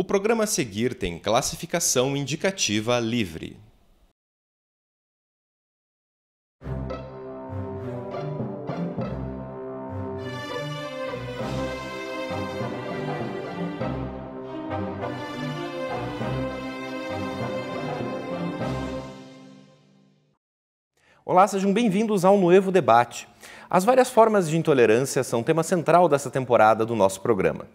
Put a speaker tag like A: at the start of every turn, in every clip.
A: O programa a seguir tem classificação indicativa livre. Olá, sejam bem-vindos ao Novo Debate. As várias formas de intolerância são tema central dessa temporada do nosso programa.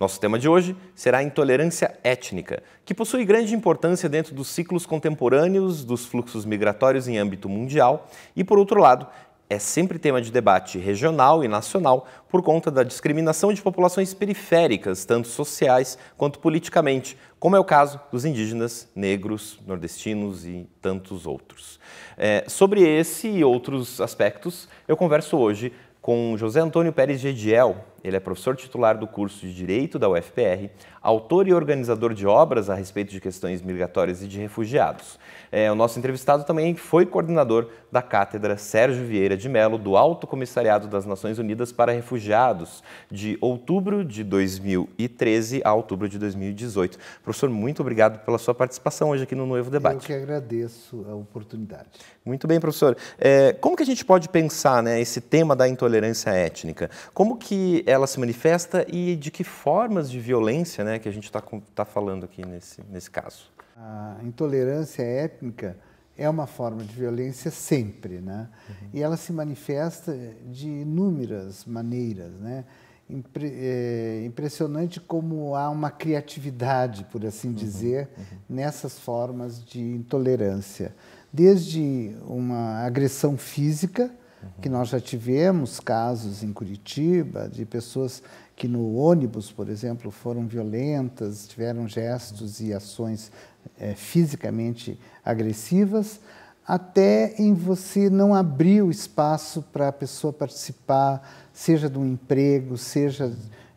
A: Nosso tema de hoje será a intolerância étnica, que possui grande importância dentro dos ciclos contemporâneos dos fluxos migratórios em âmbito mundial e, por outro lado, é sempre tema de debate regional e nacional por conta da discriminação de populações periféricas, tanto sociais quanto politicamente, como é o caso dos indígenas, negros, nordestinos e tantos outros. É, sobre esse e outros aspectos, eu converso hoje com José Antônio Pérez Ediel, ele é professor titular do curso de Direito da UFPR, autor e organizador de obras a respeito de questões migratórias e de refugiados. É, o nosso entrevistado também foi coordenador da cátedra Sérgio Vieira de Mello do Alto Comissariado das Nações Unidas para Refugiados, de outubro de 2013 a outubro de 2018. Professor, muito obrigado pela sua participação hoje aqui no Noivo Debate. Eu
B: que agradeço a oportunidade.
A: Muito bem, professor. É, como que a gente pode pensar né, esse tema da intolerância étnica? Como que é ela se manifesta e de que formas de violência né, que a gente está tá falando aqui nesse, nesse caso?
B: A intolerância étnica é uma forma de violência sempre, né? Uhum. E ela se manifesta de inúmeras maneiras, né? Impre é impressionante como há uma criatividade, por assim uhum, dizer, Uhum. nessas formas de intolerância. Desde uma agressão física, que nós já tivemos casos em Curitiba de pessoas que no ônibus, por exemplo, foram violentas, tiveram gestos e ações é, fisicamente agressivas, até em você não abrir o espaço para a pessoa participar, seja de um emprego, seja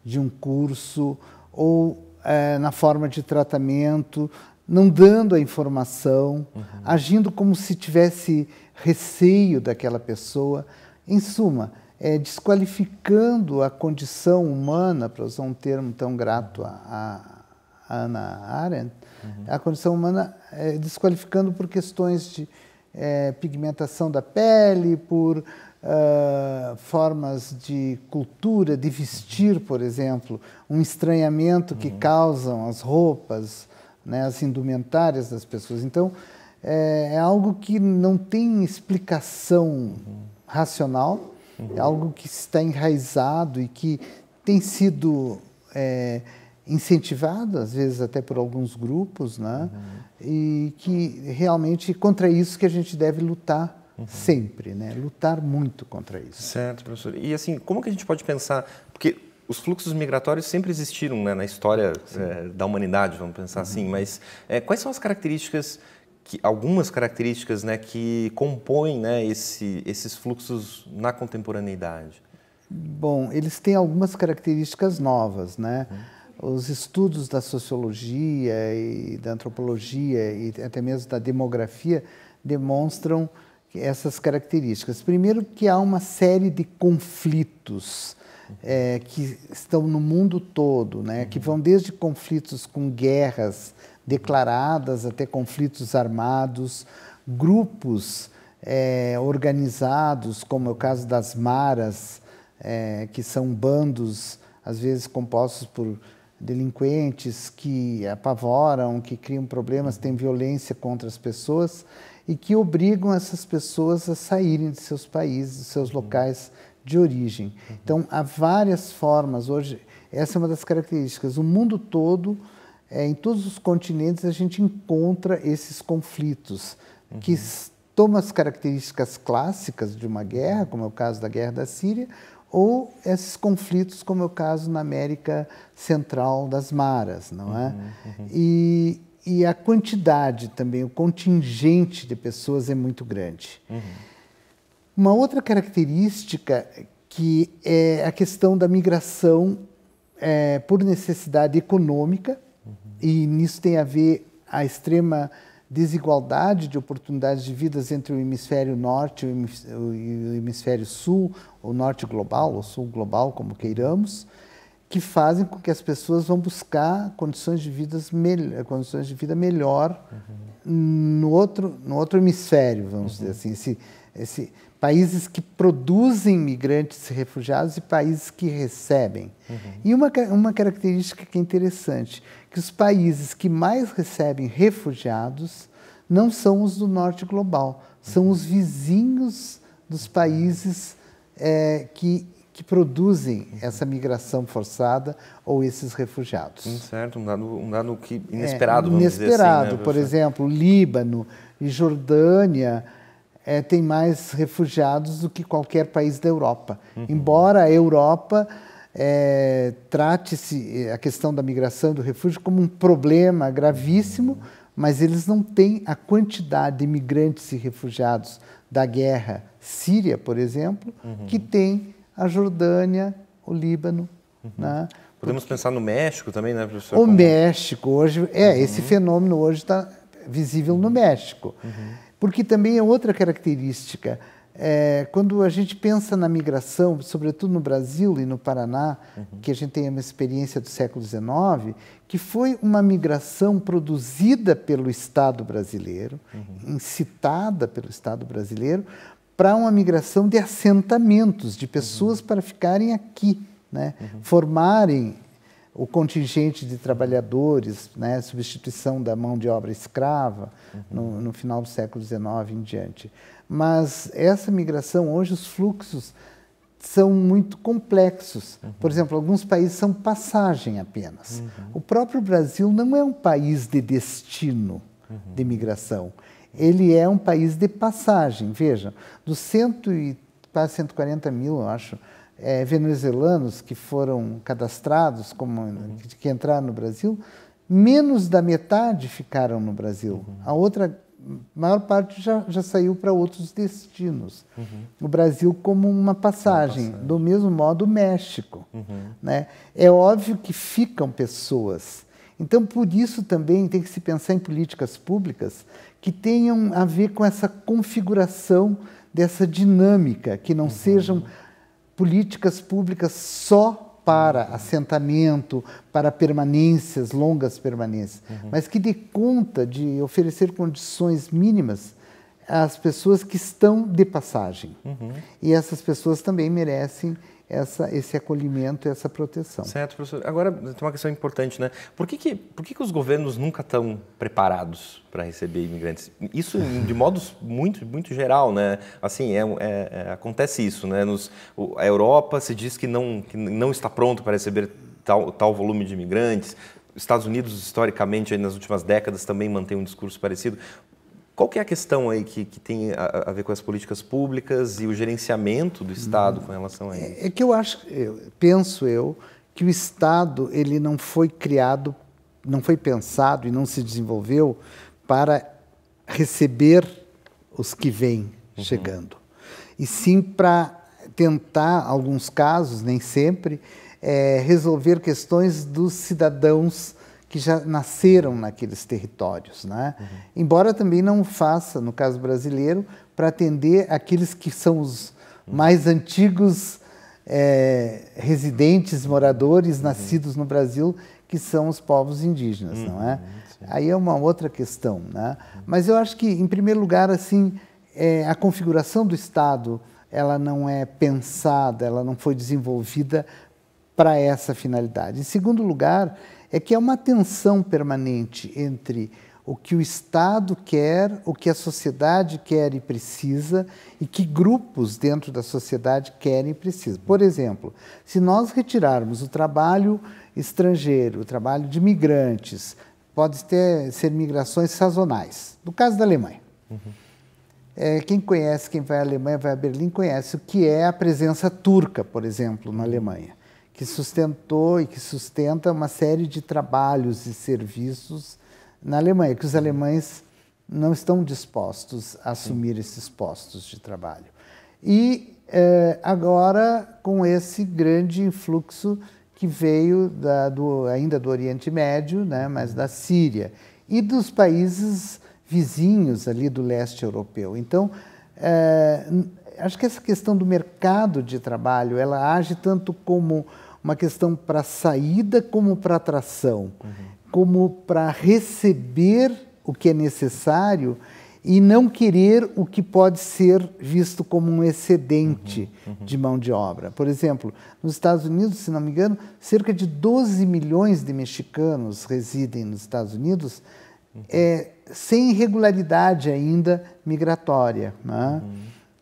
B: de um curso, ou é, na forma de tratamento, não dando a informação, uhum. agindo como se tivesse receio daquela pessoa. Em suma, é, desqualificando a condição humana, para usar um termo tão grato a, a Ana Arendt, uhum. a condição humana é, desqualificando por questões de é, pigmentação da pele, por uh, formas de cultura, de vestir, por exemplo, um estranhamento que uhum. causam as roupas, né, as indumentárias das pessoas. Então, é, é algo que não tem explicação uhum. racional, uhum. é algo que está enraizado e que tem sido é, incentivado, às vezes até por alguns grupos, né, uhum. e que realmente contra isso que a gente deve lutar. Sempre, né? Lutar muito contra
A: isso. Certo, professor. E assim, como que a gente pode pensar? Porque os fluxos migratórios sempre existiram né, na história é, da humanidade, vamos pensar uhum. assim, mas é, quais são as características, que, algumas características né, que compõem né, esse, esses fluxos na contemporaneidade?
B: Bom, eles têm algumas características novas, né? Uhum. Os estudos da sociologia e da antropologia e até mesmo da demografia demonstram essas características. Primeiro que há uma série de conflitos é, que estão no mundo todo, né? que vão desde conflitos com guerras declaradas até conflitos armados, grupos é, organizados, como é o caso das maras, é, que são bandos, às vezes compostos por delinquentes que apavoram, que criam problemas, têm violência contra as pessoas e que obrigam essas pessoas a saírem de seus países, de seus locais. Uhum de origem. Uhum. Então, há várias formas. Hoje, essa é uma das características. O mundo todo, é, em todos os continentes, a gente encontra esses conflitos uhum. que tomam as características clássicas de uma guerra, como é o caso da guerra da Síria, ou esses conflitos, como é o caso na América Central das Maras, não é? Uhum. uhum. E, e a quantidade também, o contingente de pessoas é muito grande. Uhum. Uma outra característica que é a questão da migração é, por necessidade econômica, uhum. e nisso tem a ver a extrema desigualdade de oportunidades de vidas entre o hemisfério norte e o hemisfério sul, ou norte global, ou sul global, como queiramos, que fazem com que as pessoas vão buscar condições de, vidas condições de vida melhor uhum. no, outro, no outro hemisfério, vamos uhum. dizer assim. Esse, esse, países que produzem migrantes e refugiados e países que recebem. Uhum. E uma, uma característica que é interessante, que os países que mais recebem refugiados não são os do norte global, são uhum. os vizinhos dos países é, que, que produzem uhum. essa migração forçada ou esses refugiados. Hum,
A: certo, um dado, um dado que inesperado, é, inesperado, dizer assim. Né, inesperado, né, por
B: exemplo, Líbano e Jordânia, é, tem mais refugiados do que qualquer país da Europa. Uhum. Embora a Europa é, trate-se a questão da migração e do refúgio como um problema gravíssimo, uhum. mas eles não têm a quantidade de imigrantes e refugiados da guerra síria, por exemplo, uhum. que
A: tem a
B: Jordânia, o Líbano. Uhum. Né?
A: Podemos Porque... pensar no México também, né, professor? O como... México
B: hoje, é, esse uhum. fenômeno hoje está visível no uhum. México. Uhum. Porque também é outra característica. É, quando a gente pensa na migração, sobretudo no Brasil e no Paraná, uhum. que a gente tem uma experiência do século XIX, que foi uma migração produzida pelo Estado brasileiro, uhum. incitada pelo Estado brasileiro, para uma migração de assentamentos, de pessoas uhum. para ficarem aqui, né? Uhum. formarem o contingente de trabalhadores, né, substituição da mão de obra escrava uhum. no, no, final do século XIX em diante. Mas essa migração, hoje os fluxos são muito complexos. Uhum. Por exemplo, alguns países são passagem apenas. Uhum. O próprio Brasil não é um país de destino uhum. de migração. Ele é um país de passagem. Veja, dos 140 mil, eu acho, é, venezuelanos que foram cadastrados como uhum. que, que entraram no Brasil, menos da metade ficaram no Brasil. Uhum. A outra maior parte já, já saiu para outros destinos. Uhum. O Brasil como uma passagem, uma passagem, do mesmo modo o México. Uhum. Né? É óbvio que ficam pessoas. Então, por isso também tem que se pensar em políticas públicas que tenham a ver com essa configuração dessa dinâmica, que não uhum. sejam políticas públicas só para uhum. assentamento, para permanências, longas permanências, uhum. mas que dê conta de oferecer condições mínimas às pessoas que estão de passagem. Uhum. E essas pessoas também merecem essa, esse acolhimento, essa proteção.
A: Certo, professor. Agora, tem uma questão importante, né? Por que, que, por que, que os governos nunca estão preparados para receber imigrantes? Isso de modo muito, muito geral, né? Assim, é, é, é, acontece isso, né? Nos, a Europa se diz que não, que não está pronto para receber tal, tal volume de imigrantes. Estados Unidos, historicamente, nas últimas décadas, também mantém um discurso parecido. Qual que é a questão aí que, que tem a, a, ver com as políticas públicas e o gerenciamento do Estado uhum. com relação a é, isso?
B: É, é que eu acho, eu, penso eu, que o Estado ele não foi criado, não foi pensado e não se desenvolveu para receber os que vêm uhum. chegando. E sim para tentar, alguns casos, nem sempre, é, resolver questões dos cidadãos que já nasceram naqueles territórios, né? Uhum. Embora também não faça, no caso brasileiro, para atender aqueles que são os uhum. mais antigos é, residentes, moradores, uhum. nascidos no Brasil, que são os povos indígenas, uhum. não é? Uhum, Aí é uma outra questão, né? Uhum. Mas eu acho que, em primeiro lugar, assim, é, a configuração do Estado, ela não é pensada, ela não foi desenvolvida para essa finalidade. Em segundo lugar, é que há é uma tensão permanente entre o que o Estado quer, o que a sociedade quer e precisa, e que grupos dentro da sociedade querem e precisam. Por exemplo, se nós retirarmos o trabalho estrangeiro, o trabalho de migrantes, pode ter, ser migrações sazonais, no caso da Alemanha. Uhum. É, quem conhece, quem vai à Alemanha, vai a Berlim, conhece o que é a presença turca, por exemplo, na Alemanha que sustentou e que sustenta uma série de trabalhos e serviços na Alemanha, que os alemães não estão dispostos a assumir Sim. esses postos de trabalho. E eh, agora, com esse grande influxo que veio da, do, ainda do Oriente Médio, né, uhum. mas da Síria, e dos países vizinhos ali do leste europeu. Então, eh, acho que essa questão do mercado de trabalho, ela age tanto como uma questão para saída como para atração, uhum. como para receber o que é necessário e não querer o que pode ser visto como um excedente uhum. Uhum. de mão de obra. Por exemplo, nos Estados Unidos, se não me engano, cerca de 12 milhões de mexicanos residem nos Estados Unidos é, sem irregularidade ainda migratória. Né? Uhum.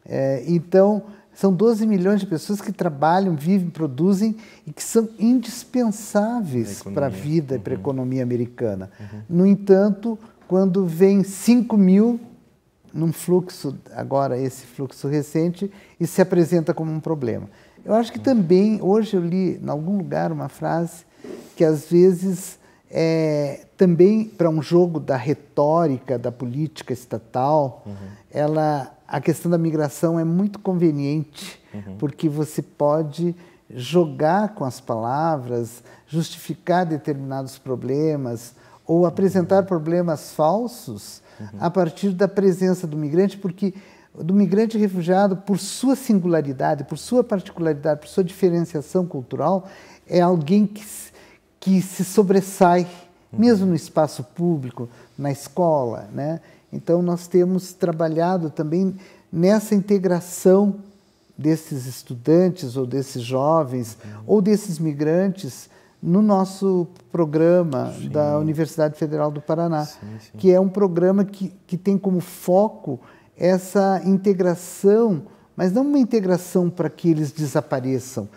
B: É, então, são 12 milhões de pessoas que trabalham, vivem, produzem e que são indispensáveis para a vida e uhum. para a economia americana. Uhum. No entanto, quando vem 5 mil num fluxo, agora esse fluxo recente, e se apresenta como um problema. Eu acho que uhum. também, hoje eu li em algum lugar uma frase que às vezes é, também para um jogo da retórica da política estatal, uhum. ela, a questão da migração é muito conveniente, uhum. porque você pode jogar com as palavras, justificar determinados problemas ou apresentar uhum. problemas falsos uhum. a partir da presença do migrante, porque do migrante refugiado, por sua singularidade, por sua particularidade, por sua diferenciação cultural, é alguém que que se sobressai, uhum. mesmo no espaço público, na escola. Né? Então, nós temos trabalhado também nessa integração desses estudantes ou desses jovens uhum. ou desses migrantes no nosso programa sim. da Universidade Federal do Paraná, sim, sim. que é um programa que, que tem como foco essa integração, mas não uma integração para que eles desapareçam,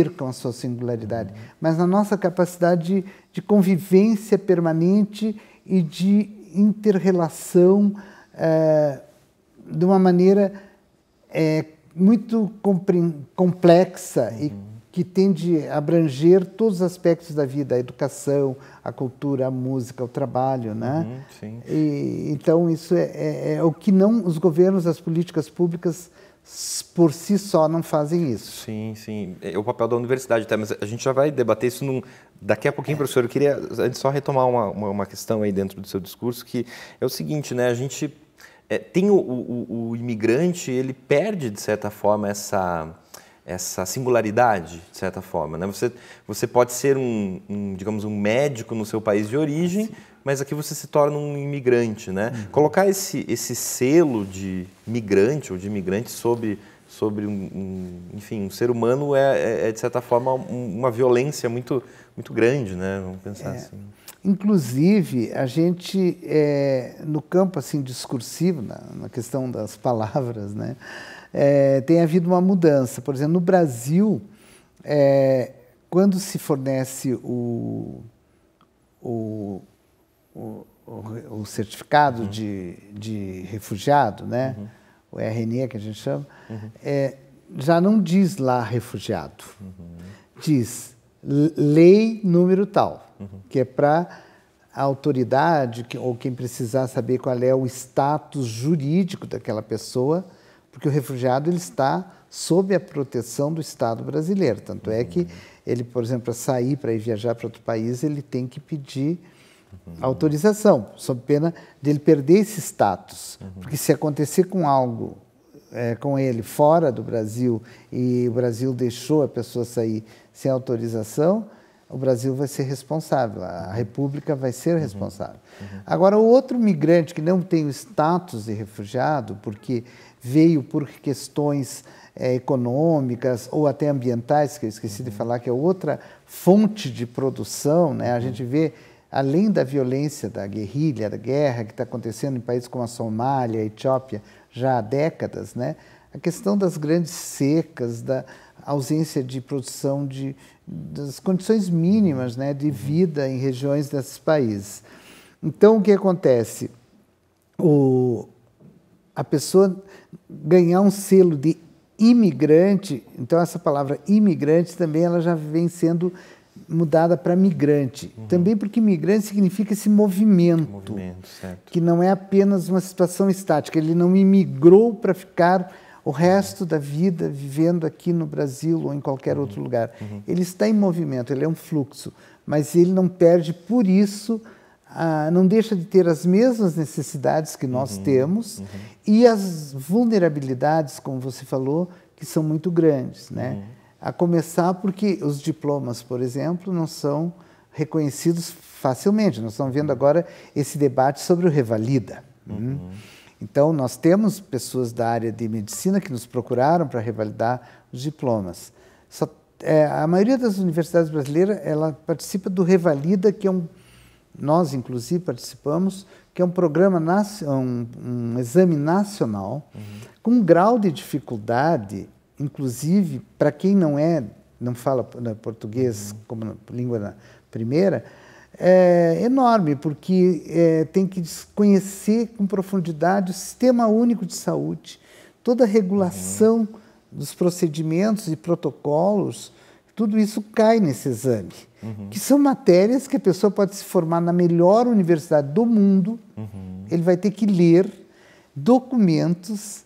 B: percam a sua singularidade, mas na nossa capacidade de, de convivência permanente e de interrelação é, de uma maneira é, muito complexa uhum. e que tende a abranger todos os aspectos da vida, a educação, a cultura, a música, o trabalho, né? Uhum, sim. E, então isso é, é, é, o que não os governos, as políticas públicas
A: por si só não fazem isso. Sim, sim. É, é o papel da universidade até, mas a gente já vai debater isso num, daqui a pouquinho, é. professor. Eu queria antes só retomar uma, uma, uma, questão aí dentro do seu discurso, que é o seguinte, né? A gente é, tem o, o, o imigrante, ele perde, de certa forma, essa essa singularidade, de certa forma. Né? Você, você pode ser um, um, digamos, um médico no seu país de origem, Sim mas aqui você se torna um imigrante, né? Uhum. Colocar esse, esse selo de migrante ou de imigrante sobre sobre um, um, enfim um ser humano é, é, é de certa forma um, uma violência muito muito grande né vamos pensar é. assim
B: inclusive a gente é, no campo assim discursivo na, na questão das palavras né é, tem havido uma mudança por exemplo no Brasil é, quando se fornece o, o o, o, o certificado uhum. de, de refugiado, né? Uhum. o RNE que a gente chama, uhum. é, já não diz lá refugiado. Uhum. Diz lei número tal, uhum. que é para a autoridade que, ou quem precisar saber qual é o status jurídico daquela pessoa, porque o refugiado ele está sob a proteção do Estado brasileiro. Tanto é que uhum. ele, por exemplo, para sair, para ir viajar para outro país, ele tem que pedir uhum. autorização, sob pena dele perder esse status. Uhum. Porque se acontecer com algo é, com ele fora do Brasil e o Brasil deixou a pessoa sair sem autorização, o Brasil vai ser responsável, a República vai ser uhum. responsável. Uhum. Agora, o outro migrante que não tem o status de refugiado, porque veio por questões é, econômicas ou até ambientais, que eu esqueci uhum. de falar, que é outra fonte de produção, né? a uhum. gente vê além da violência da guerrilha, da guerra que está acontecendo em países como a Somália, a Etiópia, já há décadas, né? a questão das grandes secas, da ausência de produção de, das condições mínimas né, de vida em regiões desses países. Então, o que acontece? O, a pessoa ganhar um selo de imigrante, então essa palavra imigrante também ela já vem sendo mudada para migrante. Uhum. Também porque migrante significa esse movimento, movimento que não é apenas uma situação estática. Ele não imigrou para ficar o uhum. resto uhum. da vida vivendo aqui no Brasil ou em qualquer uhum. outro lugar. Uhum. Ele está em movimento, ele é um fluxo, mas ele não perde por isso. Ah, não deixa de ter as mesmas necessidades que nós uhum. temos e as vulnerabilidades, como você falou, que são muito grandes, né? A começar porque os diplomas, por exemplo, não são reconhecidos facilmente. Nós estamos vendo agora esse debate sobre o revalida. Né? Uhum. Então, nós temos pessoas da área de medicina que nos procuraram para revalidar os diplomas. Só, é, a maioria das universidades brasileiras ela participa do Revalida, que é um nós inclusive participamos, que é um programa um, um exame nacional uhum. com um grau de dificuldade inclusive para quem não é, não fala né, português uhum. como língua primeira, é enorme, porque é, tem que conhecer com profundidade o sistema único de saúde, toda a regulação uhum. dos procedimentos e protocolos, tudo isso cai nesse exame, uhum. que são matérias que a pessoa pode se formar na melhor universidade do mundo, uhum. ele vai ter que ler documentos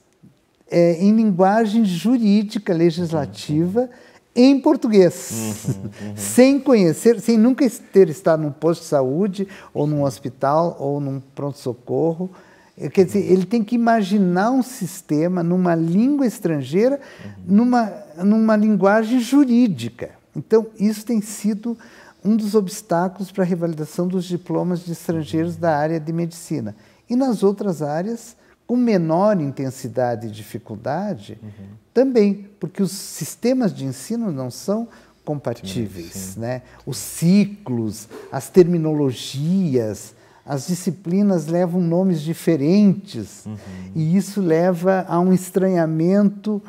B: é, em linguagem jurídica, legislativa, uhum. em português, uhum, uhum. sem conhecer, sem nunca ter estado num posto de saúde, ou num hospital, ou num pronto-socorro. É, quer dizer, ele tem que imaginar um sistema numa língua estrangeira, uhum. numa, numa linguagem jurídica. Então, isso tem sido um dos obstáculos para a revalidação dos diplomas de estrangeiros uhum. da área de medicina. E nas outras áreas, com menor intensidade e dificuldade, uhum. também, porque os sistemas de ensino não são compatíveis, sim, sim. né? Os ciclos, as terminologias, as disciplinas levam nomes diferentes uhum. e isso leva a um estranhamento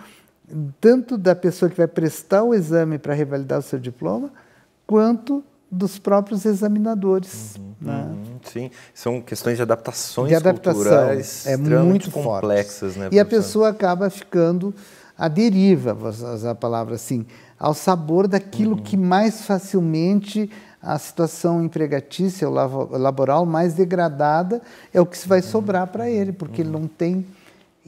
B: tanto da pessoa que vai prestar o exame para revalidar o seu diploma, quanto dos próprios examinadores. Uhum,
A: né? uhum, sim, são questões de adaptações de adaptação, culturais é muito complexas. Né, e a pessoa
B: acaba ficando à deriva, vou usar a palavra assim, ao sabor daquilo uhum. que mais facilmente a situação empregatícia ou laboral mais degradada é o que se vai uhum, sobrar para uhum, ele, porque ele uhum. não tem...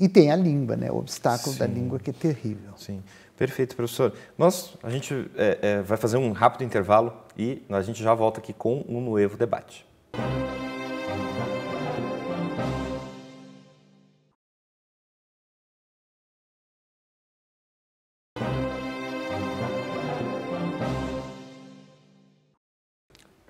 B: E tem a língua, né? o obstáculo sim, da língua que é terrível.
A: Sim, perfeito, professor. Nós, a gente é, é, vai fazer um rápido intervalo e a gente já volta aqui com um novo debate.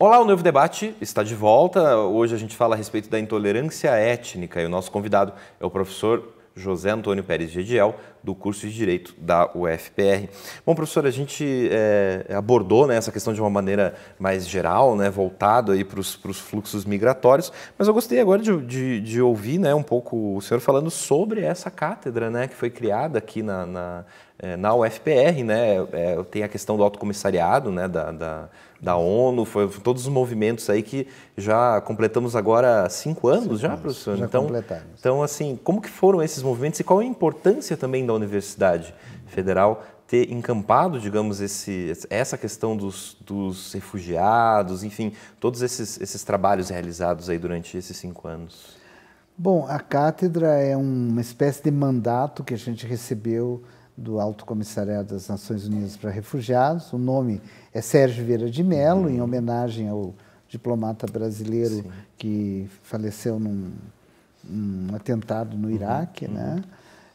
A: Olá, o Novo Debate está de volta. Hoje a gente fala a respeito da intolerância étnica e o nosso convidado é o professor José Antônio Pérez Gediel, do curso de Direito da UFPR. Bom, professor, a gente é, abordou né, essa questão de uma maneira mais geral, né, voltado para os fluxos migratórios, mas eu gostaria agora de, de, de, ouvir né, um pouco o senhor falando sobre essa cátedra né, que foi criada aqui na, na é, na UFPR, né? É, tem a questão do alto comissariado, né? Da, da, da ONU, foi todos os movimentos aí que já completamos agora cinco anos, cinco já, anos, professor. Já então, completamos. Então, assim, como que foram esses movimentos e qual a importância também da Universidade Federal ter encampado, digamos, esse, essa questão dos, dos refugiados, enfim, todos esses, esses trabalhos realizados aí durante esses cinco anos?
B: Bom, a cátedra é uma espécie de mandato que a gente recebeu do Alto Comissariado das Nações Unidas para Refugiados. O nome é Sérgio Vieira de Mello, uhum. em homenagem ao diplomata brasileiro Sim. que faleceu num atentado no uhum. Iraque, uhum. né?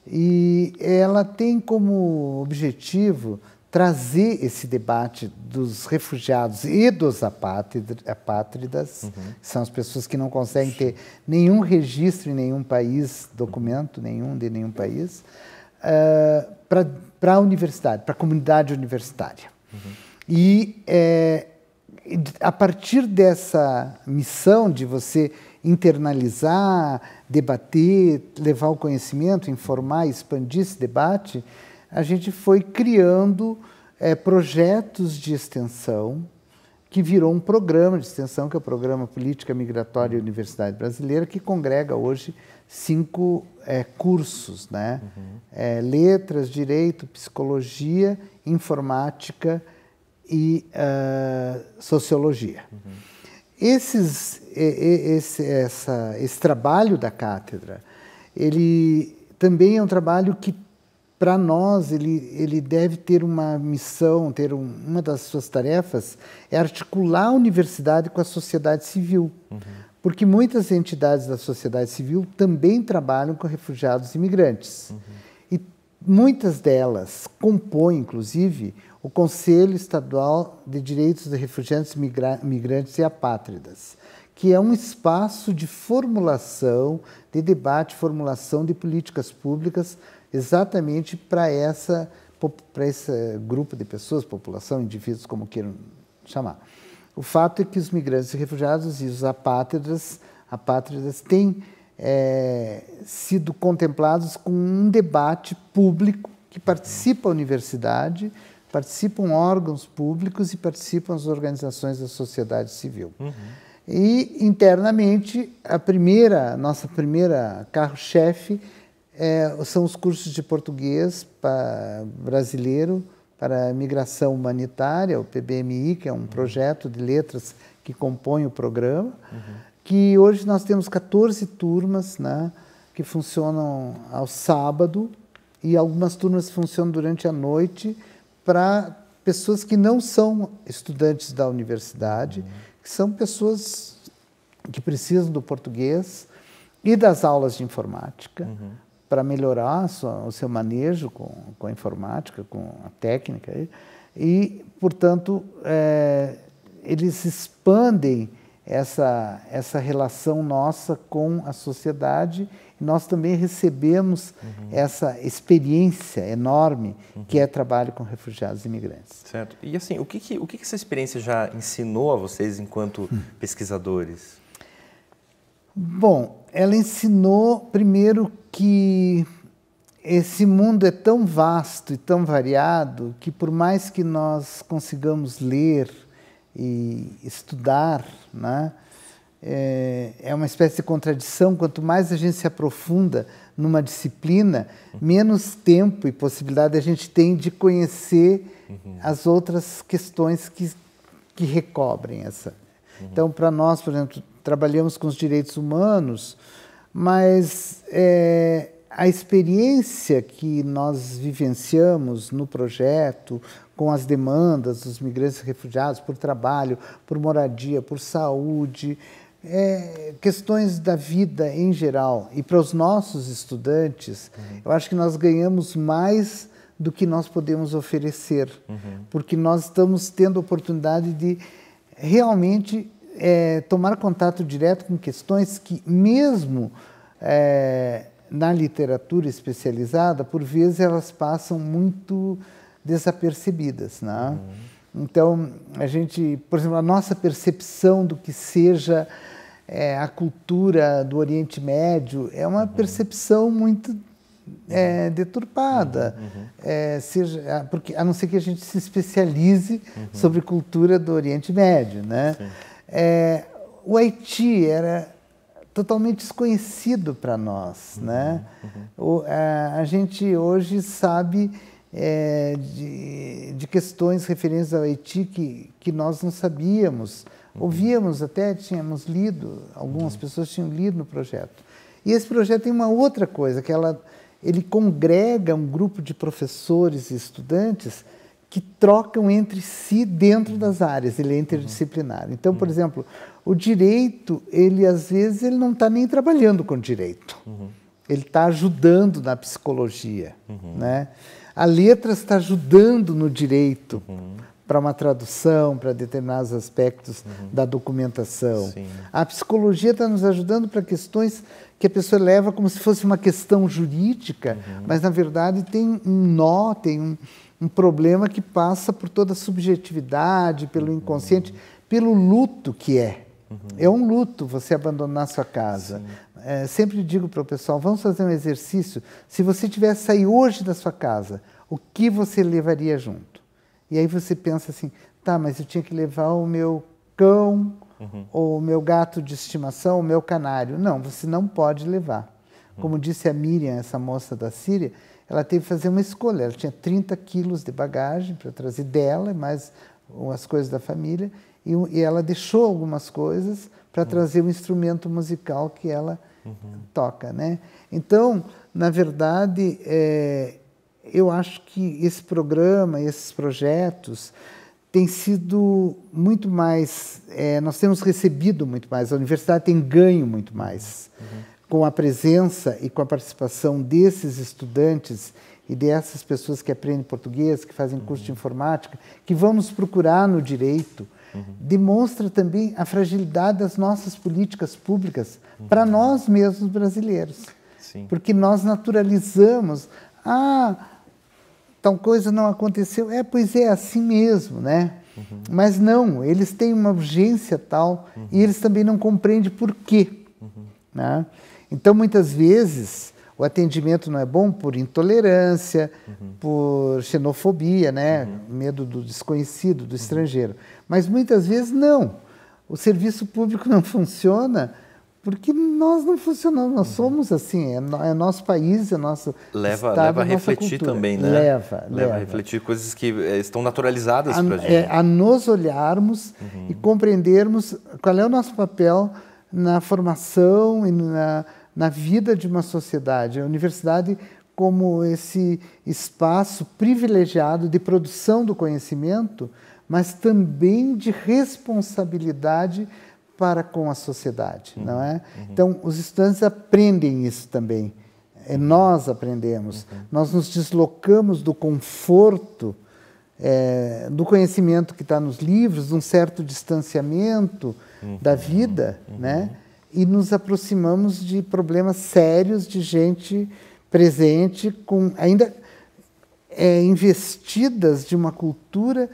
B: E ela tem como objetivo trazer esse debate dos refugiados e dos apátridas, uhum. que são as pessoas que não conseguem ter nenhum registro em nenhum país, documento nenhum de nenhum país, eh, para a universidade, para a comunidade universitária. Uhum. E é, a partir dessa missão de você internalizar, debater, levar o conhecimento, informar, expandir esse debate, a gente foi criando é, projetos de extensão que virou um programa de extensão, que é o Programa Política Migratória e Universidade Brasileira, que congrega hoje cinco é, cursos, né? Uhum. É, letras, direito, psicologia, informática e uh, sociologia. Uhum. Esses, esse, essa, esse trabalho da cátedra, ele também é um trabalho que, para nós, ele, ele deve ter uma missão, ter um, uma das suas tarefas é articular a universidade com a sociedade civil. Uhum porque muitas entidades da sociedade civil também trabalham com refugiados e imigrantes. Uhum. E muitas delas compõem, inclusive, o Conselho Estadual de Direitos de Refugiados, Migra Migrantes e Apátridas, que é um espaço de formulação, de debate, formulação de políticas públicas exatamente para essa para esse grupo de pessoas, população, indivíduos, como queiram chamar. O fato é que os migrantes e refugiados e os apátridas, apátridas têm é, sido contemplados com um debate público que participa a universidade, participam órgãos públicos e participam as organizações da sociedade civil. Uhum. E internamente, a primeira, nossa primeira carro-chefe é, são os cursos de português pra, brasileiro para a Migração Humanitária, o PBMI, que é um uhum. projeto de letras que compõe o programa, uhum. que hoje nós temos 14 turmas né, que funcionam ao sábado e algumas turmas funcionam durante a noite para pessoas que não são estudantes da universidade, uhum. que são pessoas que precisam do português e das aulas de informática uhum para melhorar sua, o seu manejo com, com a informática, com a técnica. E, e portanto, é, eles expandem essa, essa relação nossa com a sociedade. E nós também recebemos uhum. essa experiência enorme uhum. que é trabalho com refugiados e imigrantes.
A: Certo. E assim, o que, que o que, que essa experiência já ensinou a vocês enquanto hum. pesquisadores?
B: Bom, ela ensinou primeiro que esse mundo é tão vasto e tão variado que, por mais que nós consigamos ler e estudar, né, é, é uma espécie de contradição. Quanto mais a gente se aprofunda numa disciplina, menos tempo e possibilidade a gente tem de conhecer uhum. as outras questões que, que recobrem essa. Uhum. Então, para nós, por exemplo, trabalhamos com os direitos humanos, mas é, a experiência que nós vivenciamos no projeto, com as demandas dos migrantes e refugiados por trabalho, por moradia, por saúde, é, questões da vida em geral. E para os nossos estudantes, uhum. eu acho que nós ganhamos mais do que nós podemos oferecer, uhum. porque nós estamos tendo a oportunidade de realmente é, tomar contato direto com questões que, mesmo é, na literatura especializada, por vezes elas passam muito desapercebidas. Né? Uhum. Então, a gente, por exemplo, a nossa percepção do que seja é, a cultura do Oriente Médio é uma uhum. percepção muito é, uhum. deturpada, uhum, uhum. é, seja, porque, a não ser que a gente se especialize uhum. sobre cultura do Oriente Médio, né? Sim é, o Haiti era totalmente desconhecido para nós, uhum, né? Uhum. O, a, é, a, gente hoje sabe é, de, de, questões referentes ao Haiti que, que nós não sabíamos. Uhum. Ouvíamos até, tínhamos lido, algumas uhum. pessoas tinham lido no projeto. E esse projeto tem uma outra coisa, que ela, ele congrega um grupo de professores e estudantes que trocam entre si dentro das áreas, ele é interdisciplinar. Então, por uhum. exemplo, o direito, ele às vezes ele não está nem trabalhando com direito, uhum. ele está ajudando na psicologia, uhum. né? A letra está ajudando no direito uhum. para uma tradução, para determinados aspectos uhum. da documentação. Sim. A psicologia está nos ajudando para questões que a pessoa leva como se fosse uma questão jurídica, mas na verdade tem um nó, tem um um problema que passa por toda a subjetividade, pelo uhum. inconsciente, uhum. pelo luto que é. Uhum. É um luto você abandonar sua casa. É, sempre digo para o pessoal: vamos fazer um exercício. Se você tivesse sair hoje da sua casa, o que você levaria junto? E aí você pensa assim: tá, mas eu tinha que levar o meu cão, uhum. ou o meu gato de estimação, o meu canário. Não, você não pode levar. Uhum. Como disse a Miriam, essa moça da Síria, ela teve que fazer uma escolha. Ela tinha 30 quilos de bagagem para trazer dela, mais umas coisas da família, e, e ela deixou algumas coisas para uhum. trazer o um instrumento musical que ela uhum. toca, né? Então, na verdade, é, eu acho que esse programa, esses projetos, tem sido muito mais. É, nós temos recebido muito mais, a universidade tem ganho muito mais. Uhum com a presença e com a participação desses estudantes e dessas pessoas que aprendem português, que fazem curso uhum. de informática, que vamos procurar no direito, uhum. demonstra também a fragilidade das nossas políticas públicas uhum. para nós mesmos brasileiros. Sim. Porque nós naturalizamos, ah, tal coisa não aconteceu, é, pois é, assim mesmo, né? Uhum. Mas não, eles têm uma urgência tal e uhum. eles também não compreendem por quê. Uhum. Né? Então, muitas vezes, o atendimento não é bom por intolerância, uhum. por xenofobia, né? Uhum. medo do desconhecido, do uhum. estrangeiro. Mas muitas vezes não. O serviço público não funciona porque nós não funcionamos, nós uhum. somos assim, é, no, é nosso país, é nosso leva, estado, leva a, é refletir cultura. também, né? Leva, leva, leva, a
A: refletir coisas que eh, estão naturalizadas para a gente. É, a
B: nos olharmos uhum. e compreendermos qual é o nosso papel na formação e na na vida de uma sociedade. A universidade como esse espaço privilegiado de produção do conhecimento, mas também de responsabilidade para com a sociedade, uhum, não é? Uhum. Então, os estudantes aprendem isso também. É, uhum. nós aprendemos. Uhum. Nós nos deslocamos do conforto é, do conhecimento que está nos livros, de um certo distanciamento uhum. da vida, uhum. né? e nos aproximamos de problemas sérios de gente presente com ainda é, investidas de uma cultura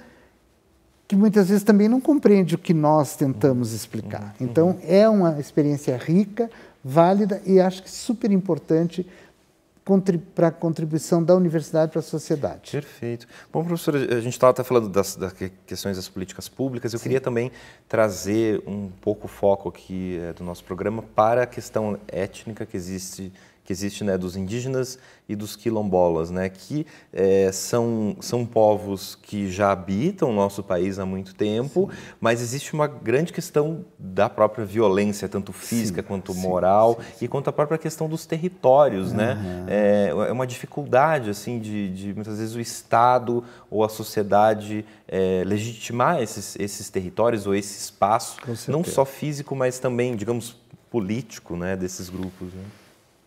B: que muitas vezes também não compreende o que nós tentamos explicar. Uhum. Então é uma experiência rica, válida e acho que super importante para a contribuição da universidade para a sociedade.
A: Perfeito. Bom, professor, a gente estava até falando das, das, questões das políticas públicas. Eu Sim. queria também trazer um pouco o foco aqui é, do nosso programa para a questão étnica que existe que existe né, dos indígenas e dos quilombolas, né, que é, são, são povos que já habitam o nosso país há muito tempo, sim. mas existe uma grande questão da própria violência, tanto física sim, quanto sim, moral, e quanto à própria questão dos territórios. Uhum. Né? É, é, uma dificuldade assim de, de, muitas vezes o Estado ou a sociedade é, legitimar esses, esses territórios ou esse espaço, não só físico, mas também, digamos, político né, desses grupos. Né?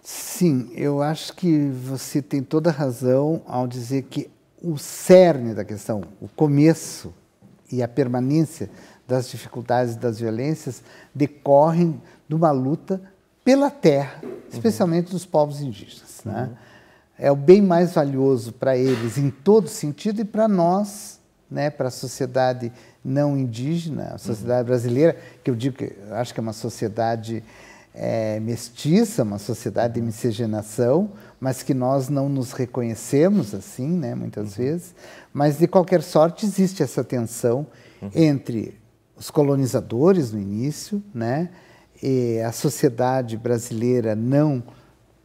B: Sim, eu acho que você tem toda a razão ao dizer que o cerne da questão, o começo e a permanência das dificuldades e das violências decorrem de uma luta pela terra, especialmente uhum. dos povos indígenas. Uhum. Né? É o bem mais valioso para eles em todo sentido e para nós, né, para a sociedade não indígena, a sociedade uhum. brasileira, que eu digo que acho que é uma sociedade é, mestiça, uma sociedade de uhum. miscigenação, mas que nós não nos reconhecemos assim, né, muitas uhum. vezes. Mas, de qualquer sorte, existe essa tensão uhum. entre os colonizadores no início, né, e a sociedade brasileira não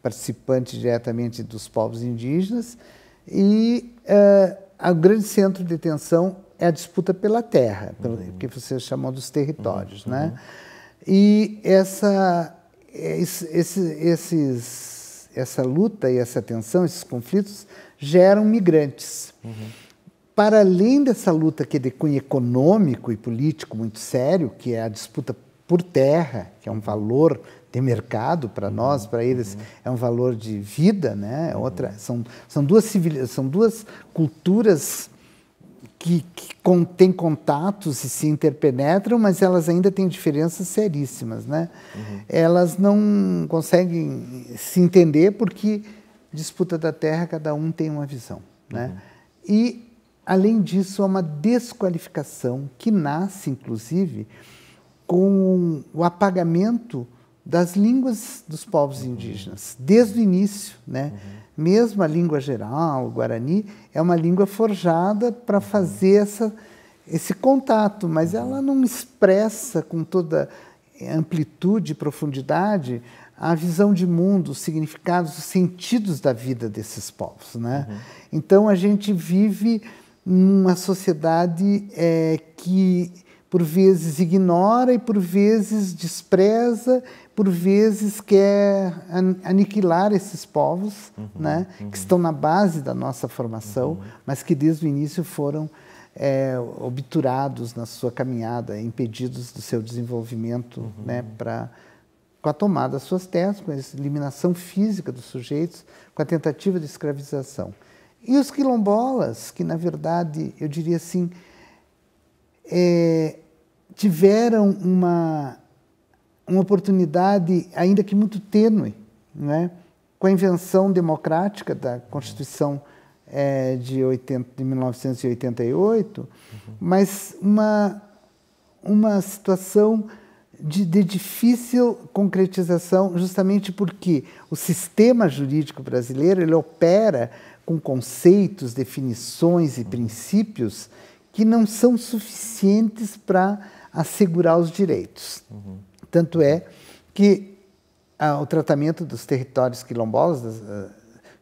B: participante diretamente dos povos indígenas, e uh, eh, o grande centro de tensão é a disputa pela terra, pelo uhum. que você chamou dos territórios. Uhum. Né? E essa é, esse, esses, essa luta e essa tensão, esses conflitos, geram migrantes. Uhum. Para além dessa luta que é de cunho econômico e político muito sério, que é a disputa por terra, que é um valor de mercado para uhum. nós, para uhum. eles uhum. é um valor de vida, né? É outra, uhum. são, são, duas são duas culturas que, que contatos e se interpenetram, mas elas ainda têm diferenças seríssimas, né? Uhum. Elas não conseguem se entender porque disputa da terra, cada um tem uma visão, né? Uhum. E, além disso, há uma desqualificação que nasce, inclusive, com o apagamento das línguas dos povos uhum. indígenas, desde o início, né? Uhum. Mesmo a língua geral, o guarani, é uma língua forjada para fazer essa, esse contato, mas ela uhum. não expressa com toda amplitude e profundidade a visão de mundo, os significados, os sentidos da vida desses povos. Né? Uhum. Então a gente vive numa sociedade é, que por vezes ignora e por vezes despreza, por vezes quer aniquilar esses povos, uhum, né, uhum. que estão na base da nossa formação, uhum. mas que desde o início foram é, obturados na sua caminhada, impedidos do seu desenvolvimento, uhum. né, para com a tomada das suas terras, com a eliminação física dos sujeitos, com a tentativa de escravização. E os quilombolas, que na verdade, eu diria assim, é, tiveram uma uma oportunidade, ainda que muito tênue, né? com a invenção democrática da Constituição é, de, 80, de 1988, uhum. mas uma, uma situação de, de, difícil concretização, justamente porque o sistema jurídico brasileiro ele opera com conceitos, definições e princípios que não são suficientes para assegurar os direitos. Uhum. Tanto é que ah, o tratamento dos territórios quilombolas ah,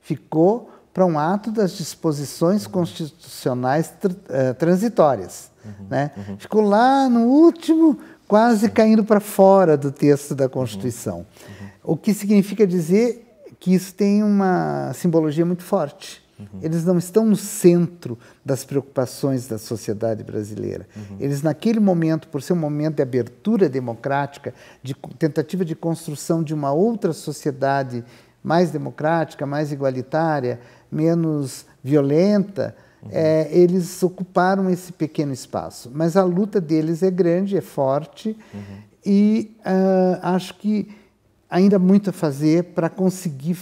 B: ficou para um ato das disposições uhum. constitucionais tr ah, transitórias. Uhum. Né? Uhum. Ficou lá no último, quase uhum. caindo para fora do texto da uhum, Constituição. Uhum. O que significa dizer que isso tem uma simbologia muito forte. Uhum. Eles não estão no centro das preocupações da sociedade brasileira. Uhum. Eles, naquele momento, por ser um momento de abertura democrática, de tentativa de construção de uma outra sociedade mais democrática, mais igualitária, menos violenta, uhum. é, eles ocuparam esse pequeno espaço. Mas a luta deles é grande, é forte, uhum. e uh, acho que ainda muito a fazer para conseguir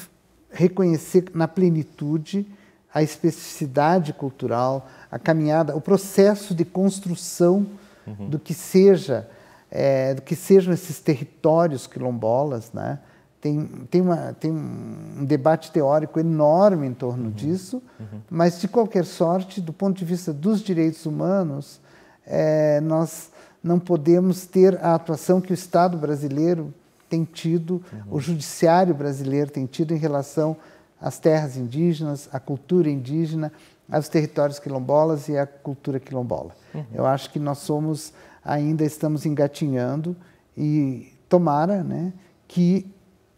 B: reconhecer na plenitude a especificidade cultural, a caminhada, o processo de construção uhum. do que seja, é, do que sejam esses territórios quilombolas, né? Tem, tem, uma, tem um debate teórico enorme em torno uhum. disso, uhum. mas de qualquer sorte, do ponto de vista dos direitos humanos, é, nós não podemos ter a atuação que o Estado brasileiro tem tido, o uhum. judiciário brasileiro tem tido em relação as terras indígenas, a cultura indígena, aos territórios quilombolas e à cultura quilombola. Uhum. Eu acho que nós somos, ainda estamos engatinhando e tomara né, que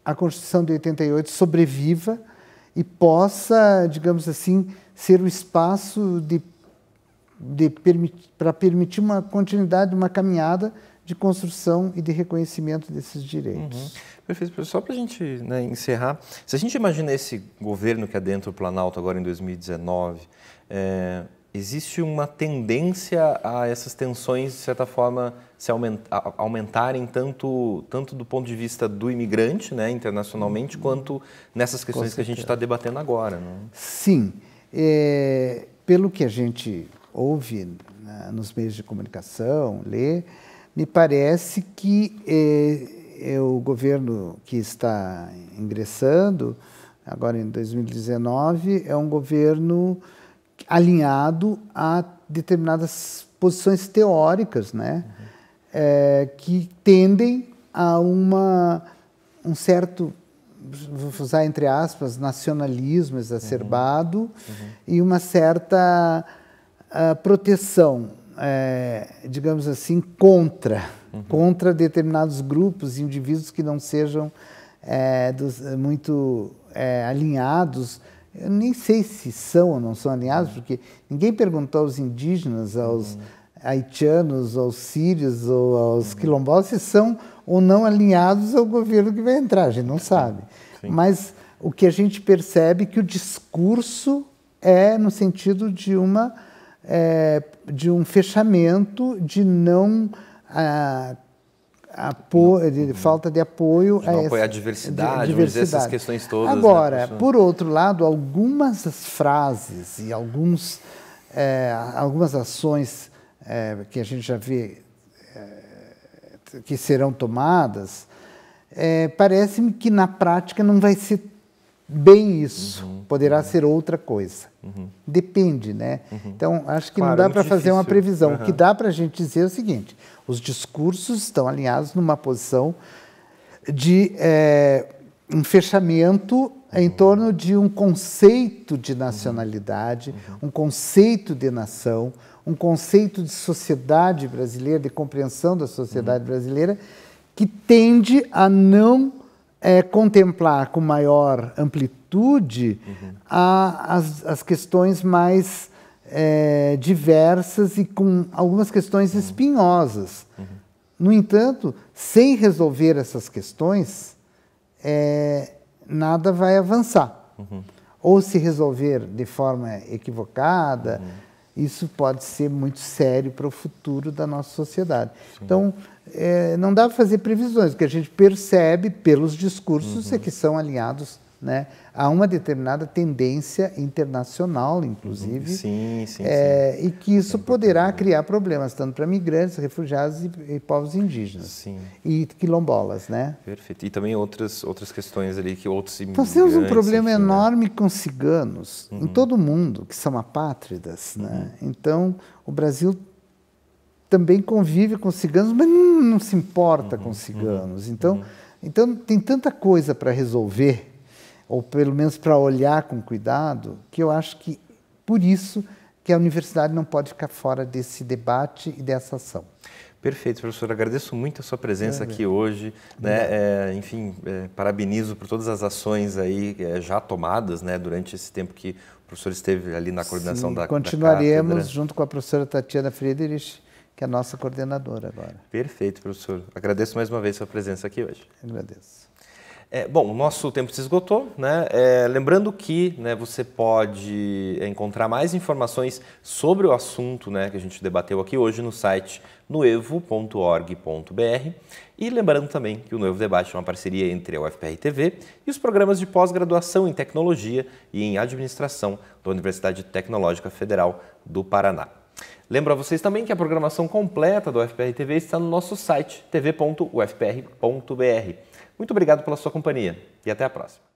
B: a Constituição de 88 sobreviva e possa, digamos assim, ser o um espaço de, de para permitir uma continuidade, uma caminhada de construção e de reconhecimento desses direitos. Uhum.
A: Perfeito. Só para a gente né, encerrar, se a gente imagina esse governo que adentra o Planalto agora em 2019, é, existe uma tendência a essas tensões, de certa forma, se aumenta, aumentarem tanto, tanto do ponto de vista do imigrante, né, internacionalmente, uhum. quanto nessas questões que a gente está debatendo agora. Né? Sim.
B: É, pelo que a gente ouve né, nos meios de comunicação, lê, me parece que é, é o governo que está ingressando, agora em 2019, é um governo alinhado a determinadas posições teóricas, né? Uhum. É, que tendem a uma, um certo, vou usar entre aspas, nacionalismo exacerbado uhum. Uhum. e uma certa ah, proteção é, digamos assim, contra, uhum. contra determinados grupos, e indivíduos que não sejam é, dos, é, muito é, alinhados. Eu nem sei se são ou não são alinhados, porque ninguém perguntou aos indígenas, aos uhum. haitianos, aos sírios ou aos uhum. quilombolas se são ou não alinhados ao governo que vai entrar, a gente não sabe. Sim. Mas o que a gente percebe é que o discurso é no sentido de uma é, de um fechamento, de não a, ah, de falta de apoio de não a apoiar essa, a diversidade, diversidade. essas questões todas. Né, Agora, né, por outro lado, algumas frases e alguns, é, algumas ações é, que a gente já vê é, que serão tomadas, é, parece-me que na prática não vai ser bem isso, uhum, poderá uhum. ser outra coisa. Uhum. Depende, né? Uhum. Então, acho que claro, não dá é para fazer uma previsão. O que dá para a gente dizer é o seguinte: os discursos estão alinhados numa posição de é, um fechamento em uhum. torno de um conceito de uhum. nacionalidade, um conceito de nação, um conceito de sociedade brasileira, de compreensão da sociedade brasileira, que tende a não é, contemplar com maior amplitude uhum. a, as, as, questões mais é, diversas e com algumas questões uhum. espinhosas. Uhum. No entanto, sem resolver essas questões, é, nada vai avançar. Uhum. Ou se resolver de forma equivocada uhum isso pode ser muito sério para o futuro da nossa sociedade. Sim. Então, é, não dá para fazer previsões, o que a gente percebe pelos discursos uhum. é que são alinhados né, a uma determinada tendência internacional, inclusive, sim, sim, é, sim. e que isso poderá criar problemas tanto para migrantes, refugiados e, e povos indígenas e quilombolas, né?
A: Perfeito. E também outras outras questões ali que outros Nós então, temos um problema enfim, né?
B: enorme né? com ciganos uhum. em todo o mundo que são apátridas, uhum. né? Então o Brasil também convive com ciganos, mas não, não se importa uhum. com uhum. ciganos. Uhum. Então então tem tanta coisa para resolver ou pelo menos para olhar com cuidado, que eu acho que por isso que a universidade não pode ficar fora desse debate e dessa
A: ação. Perfeito, professor. Agradeço muito a sua presença é, aqui é. hoje. Né? É, enfim, é, parabenizo por todas as ações aí é, já tomadas né, durante esse tempo que o professor esteve ali na coordenação Sim, da Continuaremos da
B: junto com a professora Tatiana Friedrich, que é a nossa coordenadora agora.
A: Perfeito, professor. Agradeço mais uma vez a sua presença aqui hoje. Agradeço. É, bom, o nosso tempo se esgotou, né? É, lembrando que né, você pode encontrar mais informações sobre o assunto né, que a gente debateu aqui hoje no site noevo.org.br. E lembrando também que o Novo Debate é uma parceria entre a UFPR TV e os programas de pós-graduação em tecnologia e em administração da Universidade Tecnológica Federal do Paraná. Lembro a vocês também que a programação completa do UFPR TV está no nosso site tv.ufpr.br. Muito obrigado pela sua companhia e até a próxima.